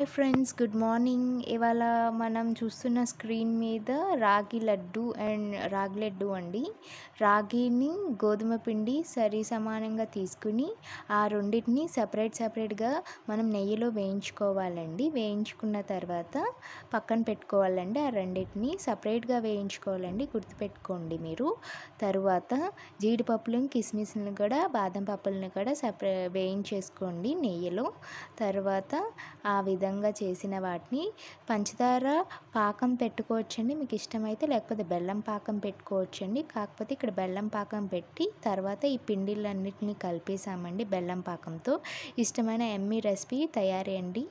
hi friends good morning ఇవాళ మనం చూస్తున్న స్క్రీన్ మీద రాగి లడ్డు అండ్ రాగి లడ్డు అండి రాగిని గోధుమ పిండి సరి సమానంగా తీసుకుని ఆ రెండింటిని సపరేట్ సపరేట్గా మనం నెయ్యిలో వేయించుకోవాలండి వేయించుకున్న తర్వాత పక్కన పెట్టుకోవాలండి ఆ రెండింటిని సపరేట్గా వేయించుకోవాలండి గుర్తుపెట్టుకోండి మీరు తరువాత జీడిపప్పులను కిస్మిస్లను కూడా బాదం పప్పులను కూడా సపరే వేయించేసుకోండి నెయ్యిలో తర్వాత ఆ విధంగా విధంగా చేసిన వాటిని పంచదార పాకం పెట్టుకోవచ్చండి మీకు ఇష్టమైతే లేకపోతే బెల్లం పాకం పెట్టుకోవచ్చండి కాకపోతే ఇక్కడ బెల్లం పాకం పెట్టి తర్వాత ఈ పిండిలన్నింటినీ కలిపేసామండి బెల్లం పాకంతో ఇష్టమైన ఎమ్మీ రెసిపీ తయారీ అండి